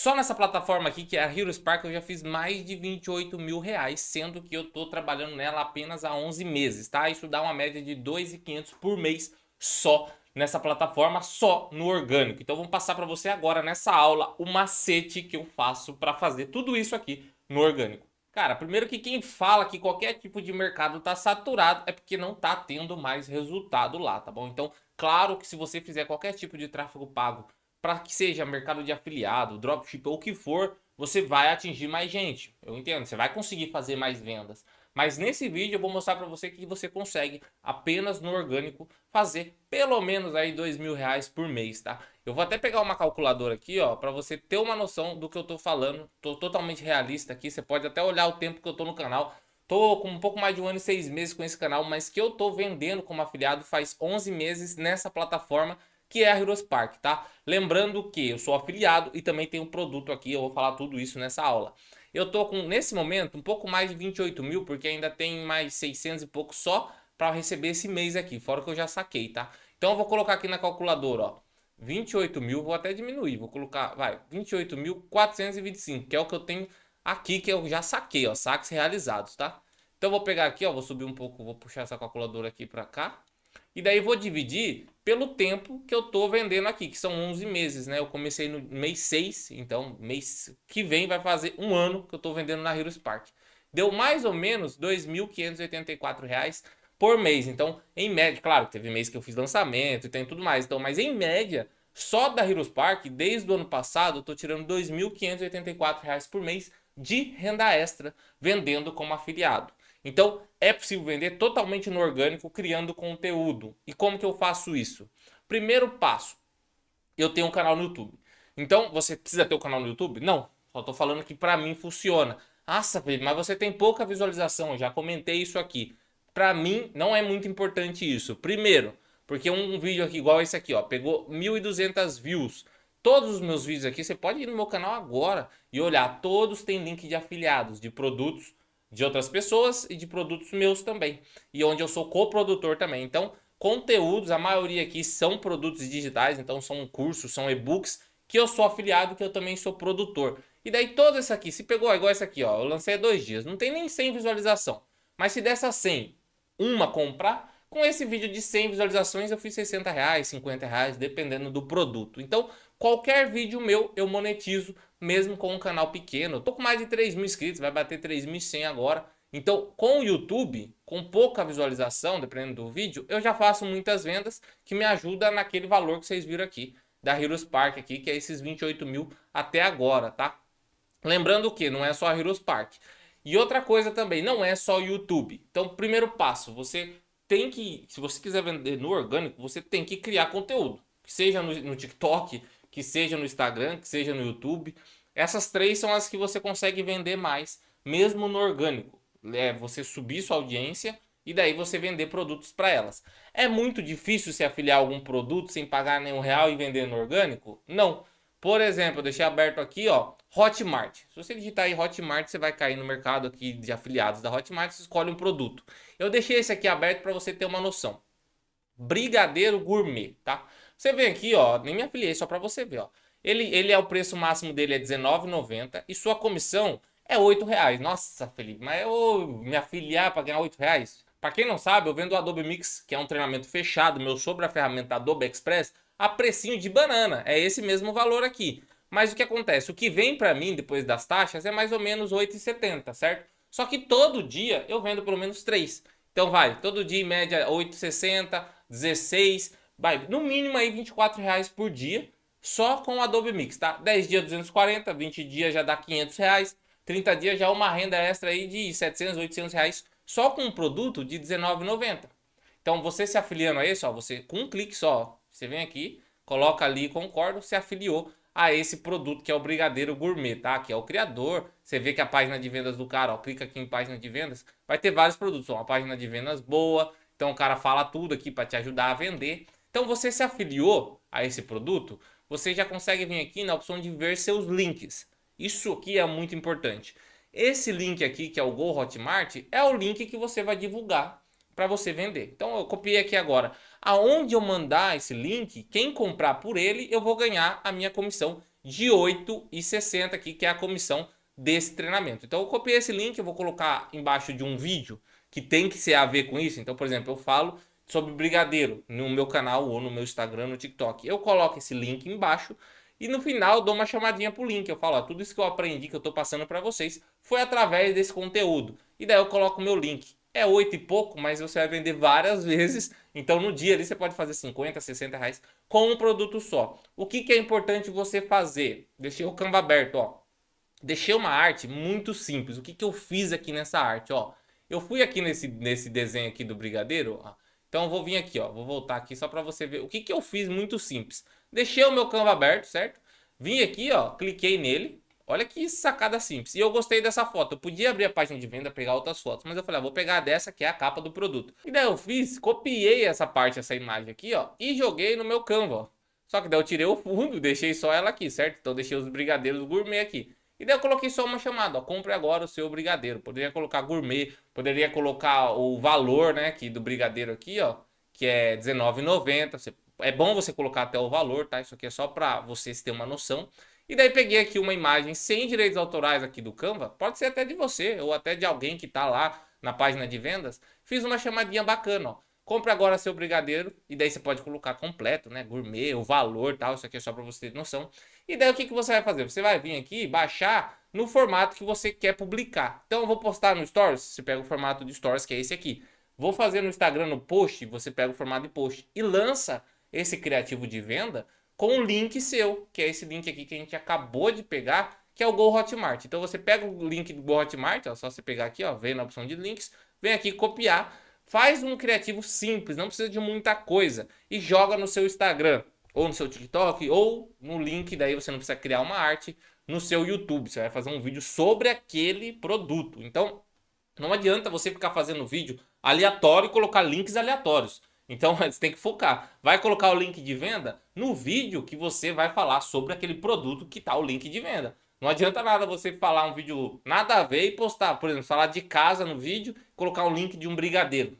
Só nessa plataforma aqui, que é a Hero Spark, eu já fiz mais de 28 mil reais, sendo que eu estou trabalhando nela apenas há 11 meses, tá? Isso dá uma média de 2.500 por mês só nessa plataforma, só no orgânico. Então vamos passar para você agora nessa aula o macete que eu faço para fazer tudo isso aqui no orgânico. Cara, primeiro que quem fala que qualquer tipo de mercado tá saturado é porque não tá tendo mais resultado lá, tá bom? Então, claro que se você fizer qualquer tipo de tráfego pago para que seja mercado de afiliado, dropship ou o que for, você vai atingir mais gente. Eu entendo, você vai conseguir fazer mais vendas. Mas nesse vídeo eu vou mostrar para você que você consegue apenas no orgânico fazer pelo menos aí dois mil reais por mês, tá? Eu vou até pegar uma calculadora aqui, ó, para você ter uma noção do que eu tô falando. Tô totalmente realista aqui. Você pode até olhar o tempo que eu tô no canal. Tô com um pouco mais de um ano e seis meses com esse canal, mas que eu tô vendendo como afiliado faz 11 meses nessa plataforma que é a Heroes Park, tá? Lembrando que eu sou afiliado e também tenho um produto aqui, eu vou falar tudo isso nessa aula. Eu tô com, nesse momento, um pouco mais de 28 mil, porque ainda tem mais 600 e pouco só para receber esse mês aqui, fora que eu já saquei, tá? Então eu vou colocar aqui na calculadora, ó, 28 mil, vou até diminuir, vou colocar, vai, 28.425, que é o que eu tenho aqui, que eu já saquei, ó, saques realizados, tá? Então eu vou pegar aqui, ó, vou subir um pouco, vou puxar essa calculadora aqui para cá, e daí vou dividir pelo tempo que eu tô vendendo aqui, que são 11 meses, né? Eu comecei no mês 6, então mês que vem vai fazer um ano que eu tô vendendo na Heroes Park. Deu mais ou menos R$ 2.584 por mês. Então, em média, claro, teve mês que eu fiz lançamento e tem tudo mais. Então, mas em média, só da Heroes Park, desde o ano passado, eu tô tirando R$ 2.584 por mês de renda extra vendendo como afiliado. Então, é possível vender totalmente no orgânico criando conteúdo. E como que eu faço isso? Primeiro passo, eu tenho um canal no YouTube. Então, você precisa ter o um canal no YouTube? Não. Só estou falando que para mim funciona. Ah, mas você tem pouca visualização. Eu já comentei isso aqui. Para mim, não é muito importante isso. Primeiro, porque um vídeo aqui igual esse aqui, ó, pegou 1.200 views. Todos os meus vídeos aqui, você pode ir no meu canal agora e olhar. Todos têm link de afiliados, de produtos de outras pessoas e de produtos meus também. E onde eu sou coprodutor também. Então, conteúdos, a maioria aqui são produtos digitais, então são cursos, são e-books que eu sou afiliado, que eu também sou produtor. E daí toda essa aqui, se pegou igual essa aqui, ó, eu lancei há dois dias, não tem nem 100 visualização. Mas se dessas 100, uma comprar, com esse vídeo de 100 visualizações, eu fiz 60 reais, 50 reais, dependendo do produto. Então, qualquer vídeo meu, eu monetizo, mesmo com um canal pequeno. Eu tô com mais de 3 mil inscritos, vai bater 3.100 agora. Então, com o YouTube, com pouca visualização, dependendo do vídeo, eu já faço muitas vendas que me ajuda naquele valor que vocês viram aqui, da Heroes Park aqui, que é esses 28 mil até agora, tá? Lembrando que não é só a Heroes Park. E outra coisa também, não é só YouTube. Então, primeiro passo, você tem que, se você quiser vender no orgânico, você tem que criar conteúdo. Que seja no, no TikTok, que seja no Instagram, que seja no YouTube. Essas três são as que você consegue vender mais, mesmo no orgânico. É você subir sua audiência e daí você vender produtos para elas. É muito difícil se afiliar a algum produto sem pagar nenhum real e vender no orgânico? Não. Por exemplo, eu deixei aberto aqui, ó, Hotmart. Se você digitar aí Hotmart, você vai cair no mercado aqui de afiliados da Hotmart, você escolhe um produto. Eu deixei esse aqui aberto para você ter uma noção. Brigadeiro Gourmet, tá? Você vem aqui, ó, nem me afiliei, só para você ver, ó. Ele, ele é o preço máximo dele é R$19,90 e sua comissão é R$ reais. Nossa, Felipe, mas eu me afiliar para ganhar R$ reais? Para quem não sabe, eu vendo o Adobe Mix, que é um treinamento fechado meu sobre a ferramenta Adobe Express, a precinho de banana. É esse mesmo valor aqui. Mas o que acontece? O que vem para mim depois das taxas é mais ou menos 8,70, certo? Só que todo dia eu vendo pelo menos 3. Então vai, todo dia em média 8,60, 16, vai, no mínimo aí 24 reais por dia só com o Adobe Mix, tá? 10 dias 240, 20 dias já dá 500 reais, 30 dias já uma renda extra aí de 700, 800 reais só com um produto de 19,90. Então você se afiliando a esse, ó, você com um clique só, você vem aqui, coloca ali concordo, se afiliou a esse produto que é o Brigadeiro Gourmet, tá? Que é o criador. Você vê que a página de vendas do cara, ó, clica aqui em página de vendas, vai ter vários produtos, uma página de vendas boa. Então o cara fala tudo aqui para te ajudar a vender. Então você se afiliou a esse produto, você já consegue vir aqui na opção de ver seus links. Isso aqui é muito importante. Esse link aqui, que é o Go Hotmart, é o link que você vai divulgar para você vender. Então eu copiei aqui agora aonde eu mandar esse link, quem comprar por ele, eu vou ganhar a minha comissão de 8,60 aqui, que é a comissão desse treinamento. Então eu copiei esse link, eu vou colocar embaixo de um vídeo que tem que ser a ver com isso. Então, por exemplo, eu falo sobre brigadeiro no meu canal ou no meu Instagram, no TikTok. Eu coloco esse link embaixo e no final dou uma chamadinha pro link. Eu falo, ó, tudo isso que eu aprendi que eu tô passando para vocês foi através desse conteúdo. E daí eu coloco o meu link. É oito e pouco, mas você vai vender várias vezes então, no dia ali, você pode fazer 50, 60 reais com um produto só. O que, que é importante você fazer? Deixei o Canva aberto, ó. Deixei uma arte muito simples. O que, que eu fiz aqui nessa arte, ó? Eu fui aqui nesse, nesse desenho aqui do brigadeiro, ó. Então, eu vou vir aqui, ó. Vou voltar aqui só para você ver o que, que eu fiz muito simples. Deixei o meu Canva aberto, certo? Vim aqui, ó. Cliquei nele. Olha que sacada simples. E eu gostei dessa foto. Eu podia abrir a página de venda, pegar outras fotos, mas eu falei, ah, vou pegar dessa que é a capa do produto. E daí eu fiz, copiei essa parte, essa imagem aqui, ó, e joguei no meu Canva, ó. Só que daí eu tirei o fundo, deixei só ela aqui, certo? Então deixei os brigadeiros gourmet aqui. E daí eu coloquei só uma chamada, ó, compre agora o seu brigadeiro. Poderia colocar gourmet, poderia colocar o valor, né, aqui do brigadeiro aqui, ó, que é R$19,90. É bom você colocar até o valor, tá? Isso aqui é só para vocês terem uma noção. E daí peguei aqui uma imagem sem direitos autorais aqui do Canva, pode ser até de você ou até de alguém que está lá na página de vendas. Fiz uma chamadinha bacana, ó. Compre agora seu brigadeiro e daí você pode colocar completo, né? Gourmet, o valor, tal, isso aqui é só para você ter noção. E daí o que, que você vai fazer? Você vai vir aqui baixar no formato que você quer publicar. Então eu vou postar no Stories, você pega o formato de Stories, que é esse aqui. Vou fazer no Instagram no post, você pega o formato de post e lança esse criativo de venda com um link seu, que é esse link aqui que a gente acabou de pegar, que é o Go Hotmart. Então você pega o link do Go Hotmart, ó, só você pegar aqui, ó, vem na opção de links, vem aqui copiar, faz um criativo simples, não precisa de muita coisa e joga no seu Instagram ou no seu TikTok ou no link, daí você não precisa criar uma arte no seu YouTube, você vai fazer um vídeo sobre aquele produto. Então, não adianta você ficar fazendo vídeo aleatório e colocar links aleatórios. Então você tem que focar. Vai colocar o link de venda no vídeo que você vai falar sobre aquele produto que está o link de venda. Não adianta nada você falar um vídeo nada a ver e postar, por exemplo, falar de casa no vídeo, colocar um link de um brigadeiro.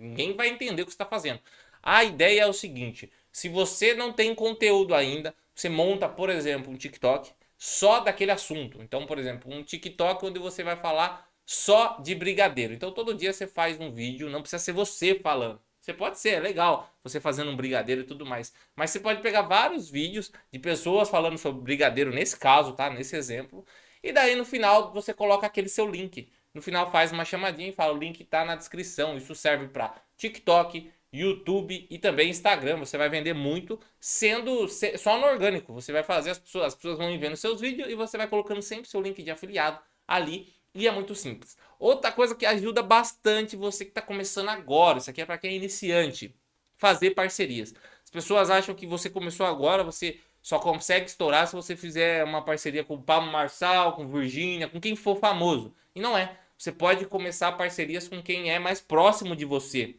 Ninguém vai entender o que está fazendo. A ideia é o seguinte: se você não tem conteúdo ainda, você monta, por exemplo, um TikTok só daquele assunto. Então, por exemplo, um TikTok onde você vai falar só de brigadeiro. Então, todo dia você faz um vídeo, não precisa ser você falando. Você pode ser, é legal, você fazendo um brigadeiro e tudo mais. Mas você pode pegar vários vídeos de pessoas falando sobre brigadeiro, nesse caso, tá? Nesse exemplo. E daí no final você coloca aquele seu link. No final faz uma chamadinha e fala: o link tá na descrição. Isso serve para TikTok, YouTube e também Instagram. Você vai vender muito sendo só no orgânico. Você vai fazer as pessoas, as pessoas vão vendo seus vídeos e você vai colocando sempre seu link de afiliado ali e é muito simples. Outra coisa que ajuda bastante você que está começando agora, isso aqui é para quem é iniciante, fazer parcerias. As pessoas acham que você começou agora, você só consegue estourar se você fizer uma parceria com o Pablo Marçal, com Virgínia, com quem for famoso. E não é. Você pode começar parcerias com quem é mais próximo de você.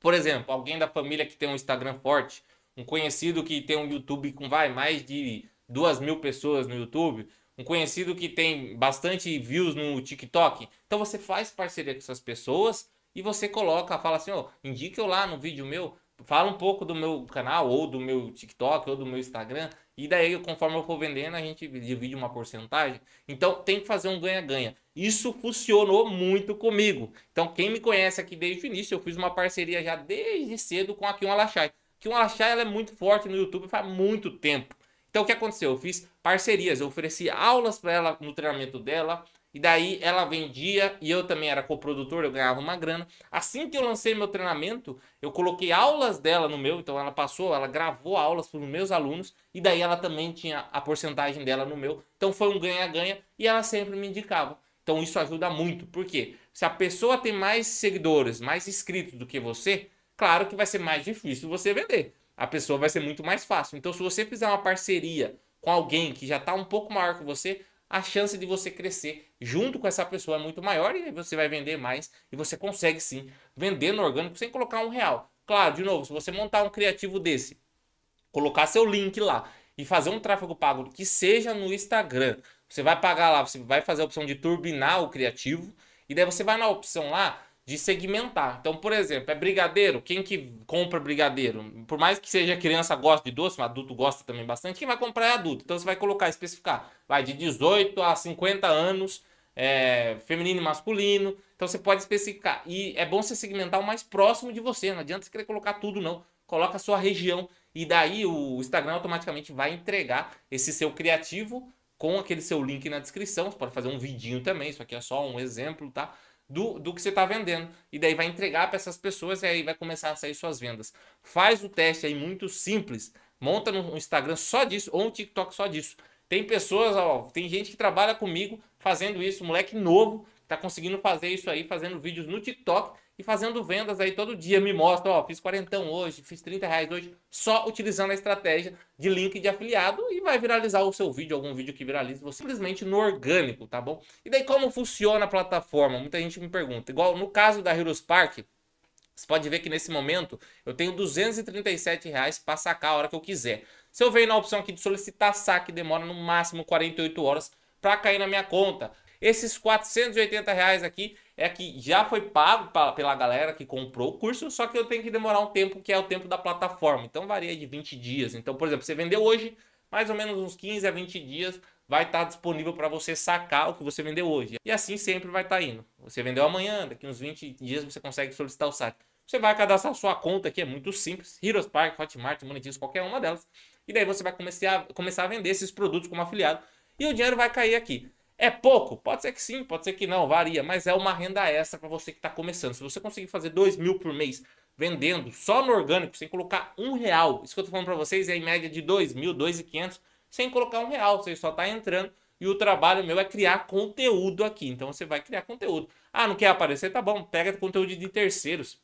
Por exemplo, alguém da família que tem um Instagram forte, um conhecido que tem um YouTube com vai mais de duas mil pessoas no YouTube, um conhecido que tem bastante views no TikTok. Então você faz parceria com essas pessoas e você coloca, fala assim, ó, oh, indique eu lá no vídeo meu, fala um pouco do meu canal, ou do meu TikTok, ou do meu Instagram, e daí, conforme eu for vendendo, a gente divide uma porcentagem. Então tem que fazer um ganha-ganha. Isso funcionou muito comigo. Então, quem me conhece aqui desde o início, eu fiz uma parceria já desde cedo com a Kim Alachai. Kim Alachai ela é muito forte no YouTube faz muito tempo. Então o que aconteceu? Eu fiz parcerias, eu ofereci aulas para ela no treinamento dela, e daí ela vendia e eu também era coprodutor, eu ganhava uma grana. Assim que eu lancei meu treinamento, eu coloquei aulas dela no meu, então ela passou, ela gravou aulas para os meus alunos e daí ela também tinha a porcentagem dela no meu. Então foi um ganha-ganha e ela sempre me indicava. Então isso ajuda muito, porque se a pessoa tem mais seguidores, mais inscritos do que você, claro que vai ser mais difícil você vender a pessoa vai ser muito mais fácil. Então, se você fizer uma parceria com alguém que já está um pouco maior que você, a chance de você crescer junto com essa pessoa é muito maior e você vai vender mais e você consegue sim vender no orgânico sem colocar um real. Claro, de novo, se você montar um criativo desse, colocar seu link lá e fazer um tráfego pago que seja no Instagram, você vai pagar lá, você vai fazer a opção de turbinar o criativo e daí você vai na opção lá de segmentar. Então, por exemplo, é brigadeiro. Quem que compra brigadeiro? Por mais que seja criança gosta de doce, um adulto gosta também bastante. Quem vai comprar é adulto. Então você vai colocar, especificar. Vai de 18 a 50 anos, é, feminino e masculino. Então você pode especificar. E é bom você segmentar o mais próximo de você. Não adianta você querer colocar tudo, não. Coloca a sua região. E daí o Instagram automaticamente vai entregar esse seu criativo com aquele seu link na descrição. Você pode fazer um vidinho também. Isso aqui é só um exemplo, tá? do, do que você está vendendo. E daí vai entregar para essas pessoas e aí vai começar a sair suas vendas. Faz o teste aí muito simples. Monta no Instagram só disso ou um TikTok só disso. Tem pessoas, ó, tem gente que trabalha comigo fazendo isso, moleque novo, está conseguindo fazer isso aí, fazendo vídeos no TikTok e fazendo vendas aí todo dia. Me mostra, ó, fiz 40 hoje, fiz 30 reais hoje, só utilizando a estratégia de link de afiliado e vai viralizar o seu vídeo, algum vídeo que viralize você simplesmente no orgânico, tá bom? E daí como funciona a plataforma? Muita gente me pergunta. Igual no caso da Heroes Park, você pode ver que nesse momento eu tenho 237 reais para sacar a hora que eu quiser. Se eu venho na opção aqui de solicitar saque, demora no máximo 48 horas para cair na minha conta. Esses 480 reais aqui é que já foi pago pra, pela galera que comprou o curso, só que eu tenho que demorar um tempo, que é o tempo da plataforma. Então varia de 20 dias. Então, por exemplo, você vendeu hoje, mais ou menos uns 15 a 20 dias vai estar tá disponível para você sacar o que você vendeu hoje. E assim sempre vai estar tá indo. Você vendeu amanhã, daqui uns 20 dias você consegue solicitar o saque. Você vai cadastrar sua conta, aqui é muito simples, Heroes Park, Hotmart, Monetize, qualquer uma delas. E daí você vai começar a, começar a vender esses produtos como afiliado. E o dinheiro vai cair aqui. É pouco? Pode ser que sim, pode ser que não, varia, mas é uma renda extra para você que está começando. Se você conseguir fazer 2 mil por mês vendendo só no orgânico, sem colocar um real, isso que eu estou falando para vocês é em média de 2 mil, 2,500, sem colocar um real, você só está entrando. E o trabalho meu é criar conteúdo aqui. Então você vai criar conteúdo. Ah, não quer aparecer? Tá bom, pega conteúdo de terceiros.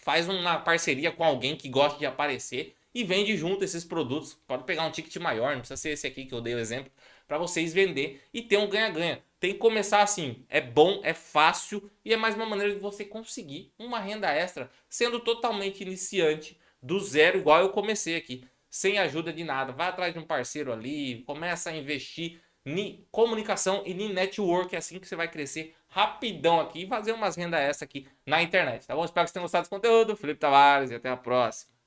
Faz uma parceria com alguém que gosta de aparecer e vende junto esses produtos. Pode pegar um ticket maior, não precisa ser esse aqui que eu dei o exemplo para vocês vender e ter um ganha-ganha. Tem que começar assim, é bom, é fácil e é mais uma maneira de você conseguir uma renda extra sendo totalmente iniciante do zero, igual eu comecei aqui, sem ajuda de nada. Vai atrás de um parceiro ali, começa a investir em comunicação e em network, é assim que você vai crescer rapidão aqui e fazer umas renda extra aqui na internet, tá bom? Espero que vocês tenham gostado do conteúdo. Felipe Tavares e até a próxima.